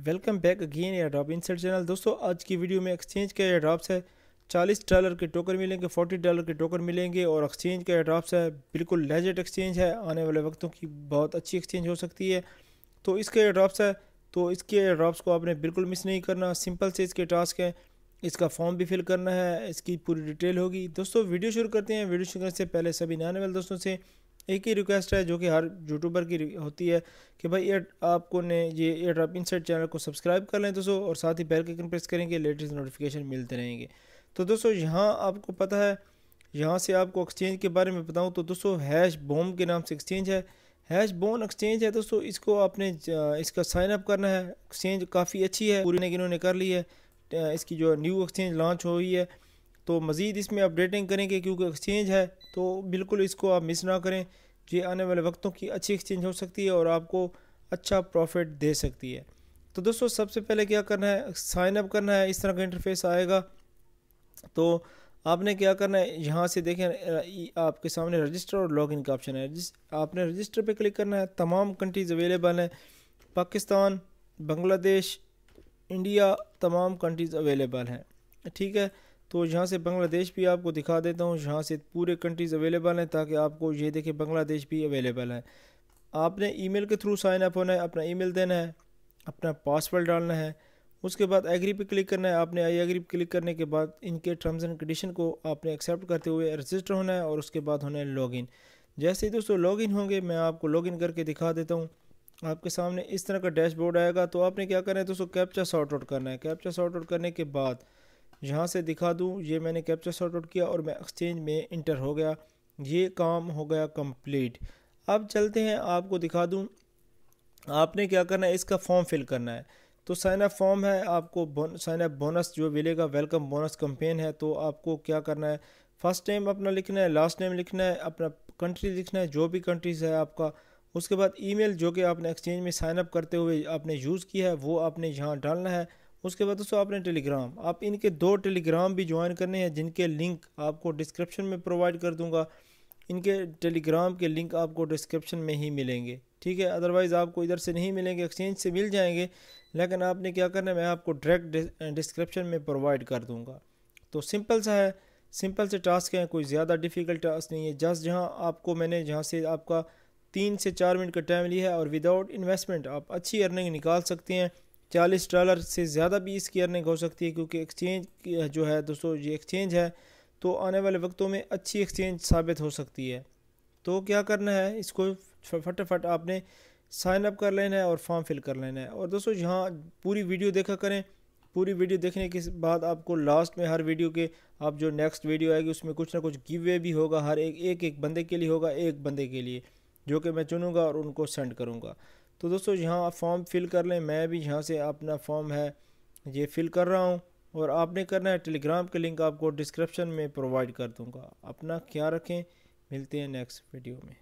welcome back again air drop insert channel दोस्तों आज की वीडियो में एक्सचेंज के एयर ड्रॉप्स है चालीस डॉलर के टोकन मिलेंगे फोर्टी डॉलर के टोकन मिलेंगे और एक्सचेंज का एयर ड्रॉप्स है बिल्कुल लेजेड एक्सचेंज है आने वाले वक्तों की बहुत अच्छी एक्सचेंज हो सकती है तो इसके एयर ड्रॉप्स है तो इसके एयर ड्रॉप्स को आपने बिल्कुल मिस नहीं करना सिंपल से इसके टास्क हैं इसका फॉर्म भी फिल करना है इसकी पूरी डिटेल होगी दोस्तों वीडियो शुरू करते हैं वीडियो शुरू करने से पहले सभी नए वाले दोस्तों से एक ही रिक्वेस्ट है जो कि हर यूट्यूबर की होती है कि भाई एयर आपको ने ये एयर ड्रॉप इनसाइड चैनल को सब्सक्राइब कर लें दोस्तों और साथ ही बेल के आइकन प्रेस करेंगे लेटेस्ट नोटिफिकेशन मिलते रहेंगे तो दोस्तों यहाँ आपको पता है यहाँ से आपको एक्सचेंज के बारे में बताऊँ तो दोस्तों हैश बोम के नाम से एक्सचेंज है हैश बोन एक्सचेंज है दोस्तों इसको आपने इसका साइन अप करना है एक्सचेंज काफ़ी अच्छी है पूरी ने इन्होंने कर ली है इसकी जो न्यू एक्सचेंज लॉन्च हुई है तो मज़ीद इसमें अपडेटिंग करेंगे क्योंकि एक्सचेंज है तो बिल्कुल इसको आप मिस ना करें ये आने वाले वक्तों की अच्छी एक्सचेंज हो सकती है और आपको अच्छा प्रॉफिट दे सकती है तो दोस्तों सबसे पहले क्या करना है साइन अप करना है इस तरह का इंटरफेस आएगा तो आपने क्या करना है यहाँ से देखें आपके सामने रजिस्टर और लॉगिन का ऑप्शन है आपने रजिस्टर पे क्लिक करना है तमाम कंट्रीज़ अवेलेबल हैं पाकिस्तान बांग्लादेश इंडिया तमाम कंट्रीज़ अवेलेबल हैं ठीक है तो यहाँ से बांग्लादेश भी आपको दिखा देता हूँ यहाँ से पूरे कंट्रीज़ अवेलेबल हैं ताकि आपको ये देखें बांग्लादेश भी अवेलेबल है आपने ईमेल के थ्रू साइन अप होना है अपना ईमेल देना है अपना पासवर्ड डालना है उसके बाद एग्री पे क्लिक करना है आपने आई एग्री पे क्लिक करने के बाद इनके टर्म्स एंड कंडीशन को आपने एक्सेप्ट करते हुए रजिस्टर होना है और उसके बाद होना है लॉगिन जैसे ही दोस्तों लॉगिन होंगे मैं आपको लॉगिन करके दिखा देता हूँ आपके सामने इस तरह का डैशबोर्ड आएगा तो आपने क्या करना है दोस्तों कैप्चा शॉर्ट आउट करना है कैप्चा शॉर्ट आउट करने के बाद यहाँ से दिखा दूँ ये मैंने कैप्चर शॉर्ट आउट किया और मैं एक्सचेंज में इंटर हो गया ये काम हो गया कम्प्लीट अब चलते हैं आपको दिखा दूँ आपने क्या करना है इसका फॉर्म फिल करना है तो साइन अप फॉर्म है आपको साइन अप बोनस जो मिलेगा वेलकम बोनस कंपेन है तो आपको क्या करना है फर्स्ट नेम अपना लिखना है लास्ट नेम लिखना है अपना कंट्री लिखना है जो भी कंट्रीज है आपका उसके बाद ईमेल जो कि आपने एक्सचेंज में साइन अप करते हुए आपने यूज़ किया है वो आपने यहाँ डालना है उसके बाद दोस्तों आपने टेलीग्राम आप इनके दो टेलीग्राम भी ज्वाइन करने हैं जिनके लिंक आपको डिस्क्रिप्शन में प्रोवाइड कर दूंगा इनके टेलीग्राम के लिंक आपको डिस्क्रिप्शन में ही मिलेंगे ठीक है अदरवाइज़ आपको इधर से नहीं मिलेंगे एक्सचेंज से मिल जाएंगे लेकिन आपने क्या करना है मैं आपको डायरेक्ट डिस्क्रिप्शन में प्रोवाइड कर दूँगा तो सिंपल सा है सिंपल से टास्क हैं कोई ज़्यादा डिफ़िकल्ट टास्क नहीं है जस्ट जहाँ आपको मैंने जहाँ से आपका तीन से चार मिनट का टाइम लिया है और विदाउट इन्वेस्टमेंट आप अच्छी अर्निंग निकाल सकते हैं चालीस डॉलर से ज़्यादा भी इसकी अर्निंग हो सकती है क्योंकि एक्सचेंज जो है दोस्तों ये एक्सचेंज है तो आने वाले वक्तों में अच्छी एक्सचेंज साबित हो सकती है तो क्या करना है इसको फटाफट आपने साइन अप कर लेना है और फॉर्म फिल कर लेना है और दोस्तों यहाँ पूरी वीडियो देखा करें पूरी वीडियो देखने के बाद आपको लास्ट में हर वीडियो के आप जो नेक्स्ट वीडियो आएगी उसमें कुछ ना कुछ गिव वे भी होगा हर एक एक एक बंदे के लिए होगा एक बंदे के लिए जो कि मैं चुनूँगा और उनको सेंड करूँगा तो दोस्तों यहाँ फॉर्म फिल कर लें मैं भी यहाँ से अपना फॉर्म है ये फिल कर रहा हूँ और आपने करना है टेलीग्राम के लिंक आपको डिस्क्रिप्शन में प्रोवाइड कर दूँगा अपना ख्याल रखें मिलते हैं नेक्स्ट वीडियो में